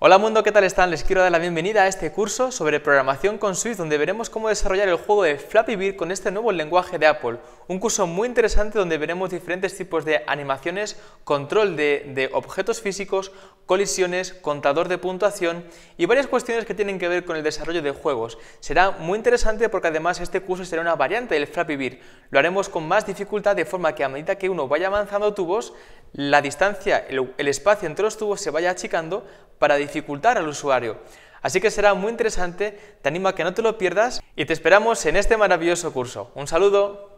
Hola mundo, ¿qué tal están? Les quiero dar la bienvenida a este curso sobre programación con Swift donde veremos cómo desarrollar el juego de Flappy Bird con este nuevo lenguaje de Apple. Un curso muy interesante donde veremos diferentes tipos de animaciones, control de, objetos físicos, colisiones, contador de puntuación y varias cuestiones que tienen que ver con el desarrollo de juegos. Será muy interesante porque además este curso será una variante del Flappy Bird. Lo haremos con más dificultad de forma que a medida que uno vaya avanzando tubos la distancia, el, espacio entre los tubos se vaya achicando para dificultar al usuario. Así que será muy interesante, te animo a que no te lo pierdas y te esperamos en este maravilloso curso. Un saludo.